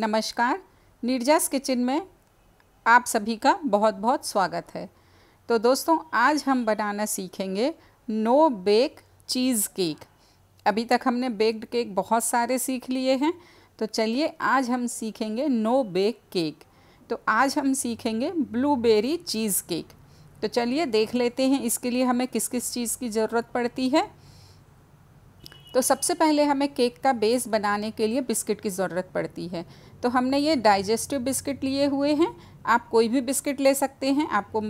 नमस्कार निर्जास किचन में आप सभी का बहुत बहुत स्वागत है तो दोस्तों आज हम बनाना सीखेंगे नो बेक चीज़ केक अभी तक हमने बेक्ड केक बहुत सारे सीख लिए हैं तो चलिए आज हम सीखेंगे नो बेक केक तो आज हम सीखेंगे ब्लूबेरी चीज़ केक तो चलिए देख लेते हैं इसके लिए हमें किस किस चीज़ की ज़रूरत पड़ती है तो सबसे पहले हमें केक का बेस बनाने के लिए बिस्किट की ज़रूरत पड़ती है तो हमने ये डाइजेस्टिव बिस्किट लिए हुए हैं आप कोई भी बिस्किट ले सकते हैं आपको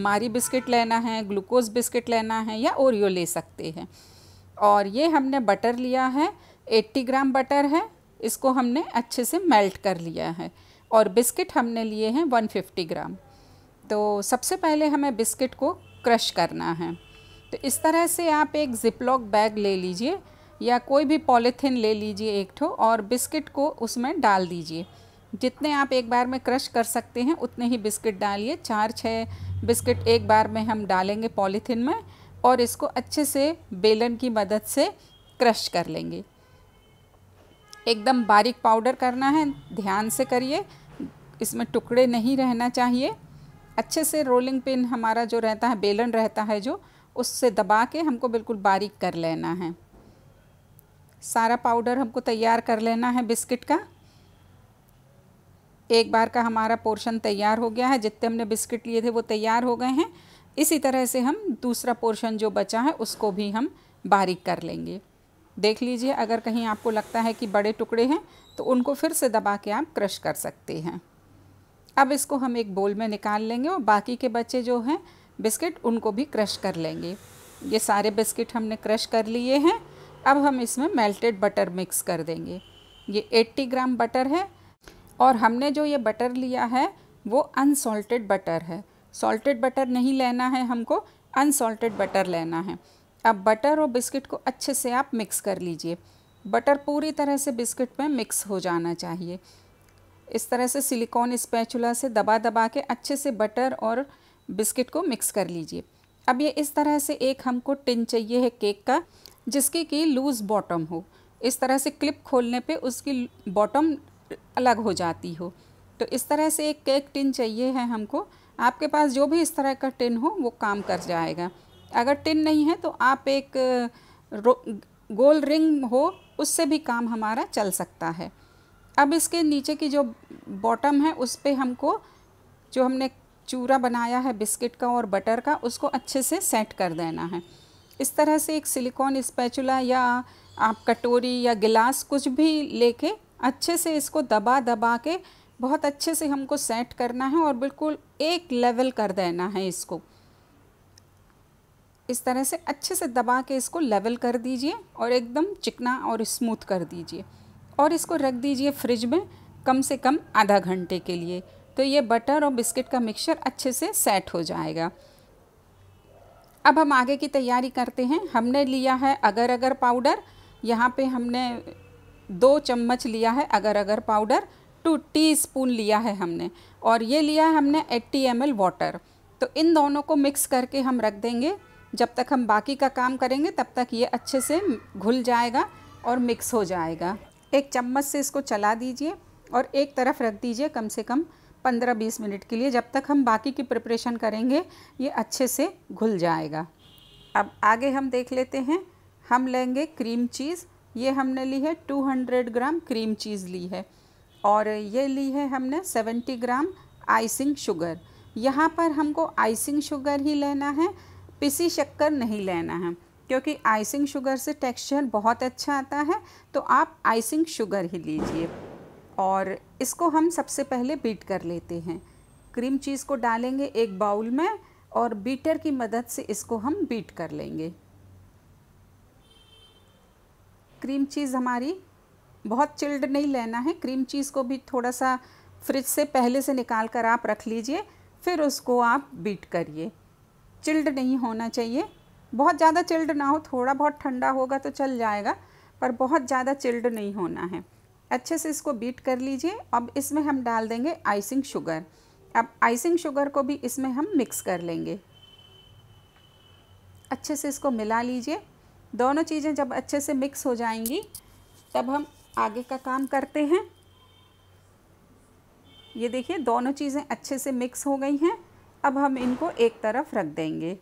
मारी बिस्किट लेना है ग्लूकोज बिस्किट लेना है या ओरियो ले सकते हैं और ये हमने बटर लिया है 80 ग्राम बटर है इसको हमने अच्छे से मेल्ट कर लिया है और बिस्किट हमने लिए हैं 150 ग्राम तो सबसे पहले हमें बिस्किट को क्रश करना है तो इस तरह से आप एक ज़िपलॉक बैग ले लीजिए या कोई भी पॉलीथीन ले लीजिए एक ठो और बिस्किट को उसमें डाल दीजिए जितने आप एक बार में क्रश कर सकते हैं उतने ही बिस्किट डालिए चार छः बिस्किट एक बार में हम डालेंगे पॉलीथीन में और इसको अच्छे से बेलन की मदद से क्रश कर लेंगे एकदम बारीक पाउडर करना है ध्यान से करिए इसमें टुकड़े नहीं रहना चाहिए अच्छे से रोलिंग पिन हमारा जो रहता है बेलन रहता है जो उससे दबा के हमको बिल्कुल बारीक कर लेना है सारा पाउडर हमको तैयार कर लेना है बिस्किट का एक बार का हमारा पोर्शन तैयार हो गया है जितने हमने बिस्किट लिए थे वो तैयार हो गए हैं इसी तरह से हम दूसरा पोर्शन जो बचा है उसको भी हम बारीक कर लेंगे देख लीजिए अगर कहीं आपको लगता है कि बड़े टुकड़े हैं तो उनको फिर से दबा के आप क्रश कर सकते हैं अब इसको हम एक बोल में निकाल लेंगे और बाकी के बच्चे जो हैं बिस्किट उनको भी क्रश कर लेंगे ये सारे बिस्किट हमने क्रश कर लिए हैं अब हम इसमें मेल्टेड बटर मिक्स कर देंगे ये 80 ग्राम बटर है और हमने जो ये बटर लिया है वो अनसॉल्टेड बटर है सॉल्टेड बटर नहीं लेना है हमको अनसॉल्टेड बटर लेना है अब बटर और बिस्किट को अच्छे से आप मिक्स कर लीजिए बटर पूरी तरह से बिस्किट में मिक्स हो जाना चाहिए इस तरह से सिलिकॉन स्पैचुला से दबा दबा के अच्छे से बटर और बिस्किट को मिक्स कर लीजिए अब ये इस तरह से एक हमको टिन चाहिए है केक का जिसकी की लूज़ बॉटम हो इस तरह से क्लिप खोलने पे उसकी बॉटम अलग हो जाती हो तो इस तरह से एक केक टिन चाहिए है हमको आपके पास जो भी इस तरह का टिन हो वो काम कर जाएगा अगर टिन नहीं है तो आप एक गोल रिंग हो उससे भी काम हमारा चल सकता है अब इसके नीचे की जो बॉटम है उस पर हमको जो हमने चूरा बनाया है बिस्किट का और बटर का उसको अच्छे से सेट कर देना है इस तरह से एक सिलिकॉन स्पैचुला या आप कटोरी या गिलास कुछ भी लेके अच्छे से इसको दबा दबा के बहुत अच्छे से हमको सेट करना है और बिल्कुल एक लेवल कर देना है इसको इस तरह से अच्छे से दबा के इसको लेवल कर दीजिए और एकदम चिकना और स्मूथ कर दीजिए और इसको रख दीजिए फ्रिज में कम से कम आधा घंटे के लिए तो ये बटर और बिस्किट का मिक्सचर अच्छे से सेट हो जाएगा अब हम आगे की तैयारी करते हैं हमने लिया है अगर अगर पाउडर यहाँ पे हमने दो चम्मच लिया है अगर अगर पाउडर टू टी स्पून लिया है हमने और ये लिया है हमने 80 एम एल वाटर तो इन दोनों को मिक्स करके हम रख देंगे जब तक हम बाकी का काम करेंगे तब तक ये अच्छे से घुल जाएगा और मिक्स हो जाएगा एक चम्मच से इसको चला दीजिए और एक तरफ रख दीजिए कम से कम पंद्रह बीस मिनट के लिए जब तक हम बाकी की प्रिपरेशन करेंगे ये अच्छे से घुल जाएगा अब आगे हम देख लेते हैं हम लेंगे क्रीम चीज़ ये हमने ली है 200 ग्राम क्रीम चीज़ ली है और ये ली है हमने 70 ग्राम आइसिंग शुगर यहाँ पर हमको आइसिंग शुगर ही लेना है पिसी शक्कर नहीं लेना है क्योंकि आइसिंग शुगर से टेक्सचर बहुत अच्छा आता है तो आप आइसिंग शुगर ही लीजिए और इसको हम सबसे पहले बीट कर लेते हैं क्रीम चीज़ को डालेंगे एक बाउल में और बीटर की मदद से इसको हम बीट कर लेंगे क्रीम चीज़ हमारी बहुत चिल्ड नहीं लेना है क्रीम चीज़ को भी थोड़ा सा फ्रिज से पहले से निकाल कर आप रख लीजिए फिर उसको आप बीट करिए चिल्ड नहीं होना चाहिए बहुत ज़्यादा चिल्ड ना हो थोड़ा बहुत ठंडा होगा तो चल जाएगा पर बहुत ज़्यादा चिल्ड नहीं होना है अच्छे से इसको बीट कर लीजिए अब इसमें हम डाल देंगे आइसिंग शुगर अब आइसिंग शुगर को भी इसमें हम मिक्स कर लेंगे अच्छे से इसको मिला लीजिए दोनों चीज़ें जब अच्छे से मिक्स हो जाएंगी तब हम आगे का काम करते हैं ये देखिए दोनों चीज़ें अच्छे से मिक्स हो गई हैं अब हम इनको एक तरफ रख देंगे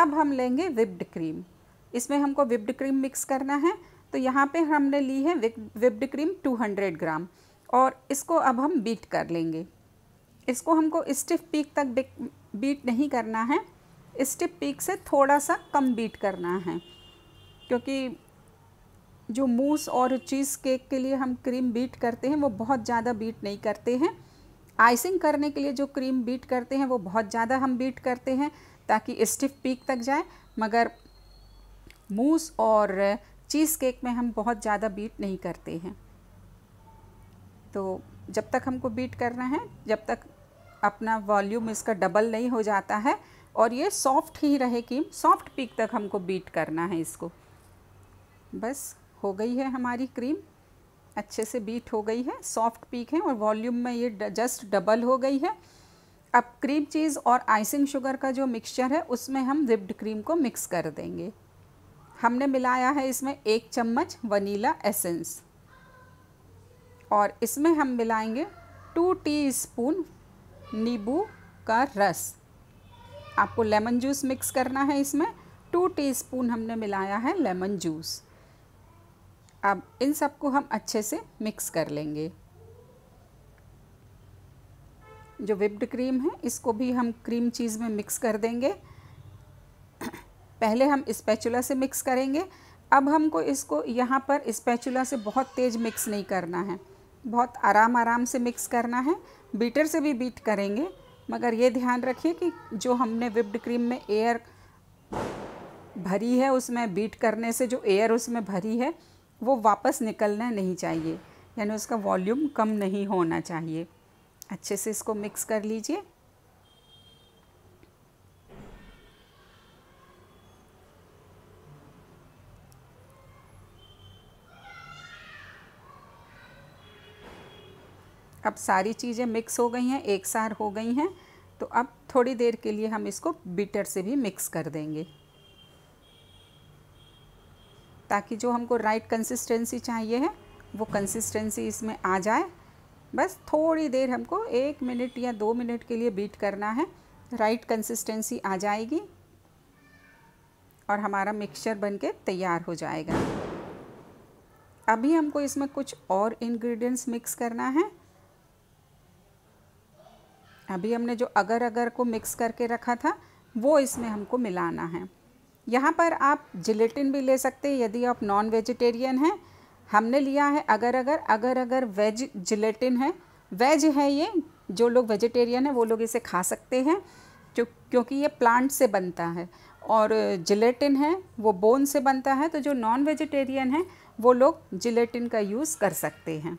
अब हम लेंगे विप्ड क्रीम इसमें हमको विप्ड क्रीम मिक्स करना है तो यहाँ पे हमने ली है विप्ड क्रीम 200 ग्राम और इसको अब हम बीट कर लेंगे इसको हमको स्टिफ पीक तक बीट नहीं करना है स्टिफ पीक से थोड़ा सा कम बीट करना है क्योंकि जो मूस और चीज़ केक के लिए हम क्रीम बीट करते हैं वो बहुत ज़्यादा बीट नहीं करते हैं आइसिंग करने के लिए जो क्रीम बीट करते हैं वो बहुत ज़्यादा हम बीट करते हैं ताकि स्टिफ पीक तक जाए मगर मूस और चीज़ केक में हम बहुत ज़्यादा बीट नहीं करते हैं तो जब तक हमको बीट करना है जब तक अपना वॉल्यूम इसका डबल नहीं हो जाता है और ये सॉफ्ट ही रहे कि सॉफ्ट पीक तक हमको बीट करना है इसको बस हो गई है हमारी क्रीम अच्छे से बीट हो गई है सॉफ्ट पीक है और वॉल्यूम में ये जस्ट डबल हो गई है अब क्रीम चीज़ और आइसिंग शुगर का जो मिक्सचर है उसमें हम विप्ड क्रीम को मिक्स कर देंगे हमने मिलाया है इसमें एक चम्मच वनीला एसेंस और इसमें हम मिलाएंगे टू टीस्पून नींबू का रस आपको लेमन जूस मिक्स करना है इसमें टू टीस्पून हमने मिलाया है लेमन जूस अब इन सबको हम अच्छे से मिक्स कर लेंगे जो विप्ड क्रीम है इसको भी हम क्रीम चीज़ में मिक्स कर देंगे पहले हम स्पैचुला से मिक्स करेंगे अब हमको इसको यहाँ पर स्पैचुला से बहुत तेज़ मिक्स नहीं करना है बहुत आराम आराम से मिक्स करना है बीटर से भी बीट करेंगे मगर ये ध्यान रखिए कि जो हमने विप्ड क्रीम में एयर भरी है उसमें बीट करने से जो एयर उसमें भरी है वो वापस निकलना नहीं चाहिए यानी उसका वॉल्यूम कम नहीं होना चाहिए अच्छे से इसको मिक्स कर लीजिए अब सारी चीज़ें मिक्स हो गई हैं एक सार हो गई हैं तो अब थोड़ी देर के लिए हम इसको बीटर से भी मिक्स कर देंगे ताकि जो हमको राइट कंसिस्टेंसी चाहिए है वो कंसिस्टेंसी इसमें आ जाए बस थोड़ी देर हमको एक मिनट या दो मिनट के लिए बीट करना है राइट कंसिस्टेंसी आ जाएगी और हमारा मिक्सचर बनके तैयार हो जाएगा अभी हमको इसमें कुछ और इंग्रेडिएंट्स मिक्स करना है अभी हमने जो अगर अगर को मिक्स करके रखा था वो इसमें हमको मिलाना है यहाँ पर आप जिलेटिन भी ले सकते हैं यदि आप नॉन वेजिटेरियन हैं हमने लिया है अगर अगर अगर अगर वेज जिलेटिन है वेज है ये जो लोग वेजिटेरियन है वो लोग इसे खा सकते हैं क्योंकि ये प्लांट से बनता है और जिलेटिन है वो बोन से बनता है तो जो नॉन वेजिटेरियन है वो लोग जिलेटिन का यूज़ कर सकते हैं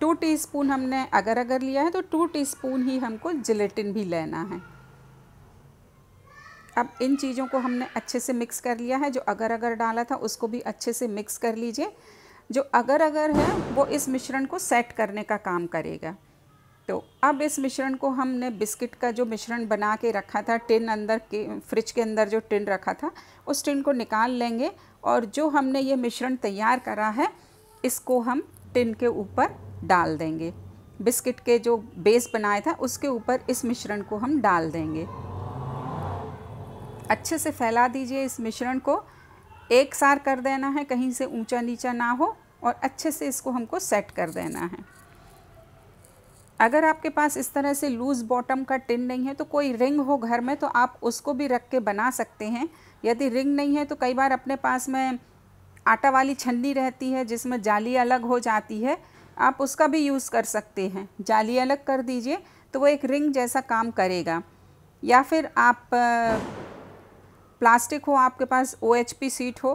टू टीस्पून हमने अगर अगर लिया है तो टू टीस्पून ही हमको जिलेटिन भी लेना है अब इन चीज़ों को हमने अच्छे से मिक्स कर लिया है जो अगर अगर डाला था उसको भी अच्छे से मिक्स कर लीजिए जो अगर अगर है वो इस मिश्रण को सेट करने का काम करेगा तो अब इस मिश्रण को हमने बिस्किट का जो मिश्रण बना के रखा था टिन अंदर के फ्रिज के अंदर जो टिन रखा था उस टिन को निकाल लेंगे और जो हमने ये मिश्रण तैयार करा है इसको हम टिन के ऊपर डाल देंगे बिस्किट के जो बेस बनाया था उसके ऊपर इस मिश्रण को हम डाल देंगे अच्छे से फैला दीजिए इस मिश्रण को एक सार कर देना है कहीं से ऊंचा नीचा ना हो और अच्छे से इसको हमको सेट कर देना है अगर आपके पास इस तरह से लूज़ बॉटम का टिन नहीं है तो कोई रिंग हो घर में तो आप उसको भी रख के बना सकते हैं यदि रिंग नहीं है तो कई बार अपने पास में आटा वाली छन्नी रहती है जिसमें जाली अलग हो जाती है आप उसका भी यूज़ कर सकते हैं जाली अलग कर दीजिए तो वो एक रिंग जैसा काम करेगा या फिर आप प्लास्टिक हो आपके पास ओ एच पी सीट हो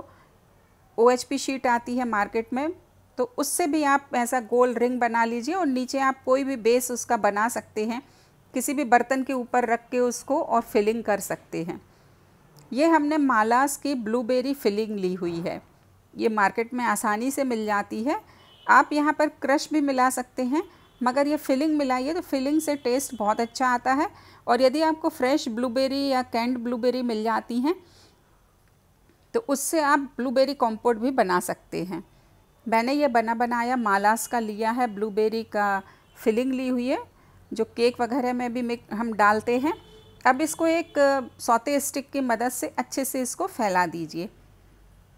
ओ एच पी शीट आती है मार्केट में तो उससे भी आप ऐसा गोल रिंग बना लीजिए और नीचे आप कोई भी बेस उसका बना सकते हैं किसी भी बर्तन के ऊपर रख के उसको और फिलिंग कर सकते हैं ये हमने मालास की ब्लूबेरी फिलिंग ली हुई है ये मार्केट में आसानी से मिल जाती है आप यहाँ पर क्रश भी मिला सकते हैं मगर ये फिलिंग मिलाइए तो फिलिंग से टेस्ट बहुत अच्छा आता है और यदि आपको फ्रेश ब्लूबेरी या कैंड ब्लूबेरी मिल जाती हैं तो उससे आप ब्लूबेरी कॉम्पोट भी बना सकते हैं मैंने ये बना बनाया मालास का लिया है ब्लूबेरी का फिलिंग ली हुई है जो केक वगैरह में भी हम डालते हैं अब इसको एक सौते स्टिक की मदद से अच्छे से इसको फैला दीजिए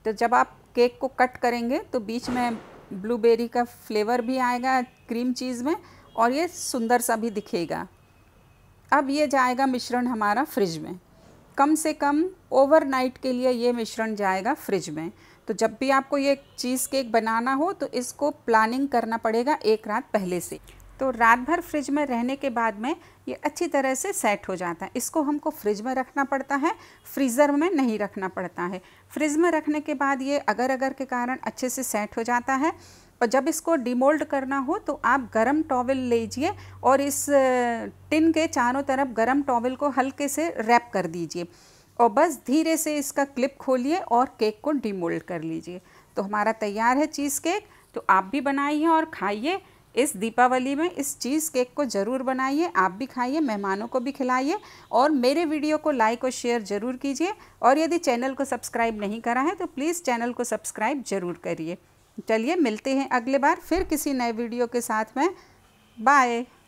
तो जब आप केक को कट करेंगे तो बीच में ब्लूबेरी का फ्लेवर भी आएगा क्रीम चीज़ में और ये सुंदर सा भी दिखेगा अब ये जाएगा मिश्रण हमारा फ्रिज में कम से कम ओवरनाइट के लिए ये मिश्रण जाएगा फ्रिज में तो जब भी आपको ये चीज़ केक बनाना हो तो इसको प्लानिंग करना पड़ेगा एक रात पहले से तो रात भर फ्रिज में रहने के बाद में ये अच्छी तरह से सेट हो जाता है इसको हमको फ्रिज में रखना पड़ता है फ्रीज़र में नहीं रखना पड़ता है फ्रिज में रखने के बाद ये अगर अगर के कारण अच्छे से सेट हो जाता है और जब इसको डिमोल्ड करना हो तो आप गरम टॉवल लीजिए और इस टिन के चारों तरफ गरम टॉवल को हल्के से रैप कर दीजिए और बस धीरे से इसका क्लिप खोलिए और केक को डिमोल्ड कर लीजिए तो हमारा तैयार है चीज़ केक तो आप भी बनाइए और खाइए इस दीपावली में इस चीज़ केक को ज़रूर बनाइए आप भी खाइए मेहमानों को भी खिलाइए और मेरे वीडियो को लाइक और शेयर ज़रूर कीजिए और यदि चैनल को सब्सक्राइब नहीं करा है तो प्लीज़ चैनल को सब्सक्राइब ज़रूर करिए चलिए मिलते हैं अगले बार फिर किसी नए वीडियो के साथ में बाय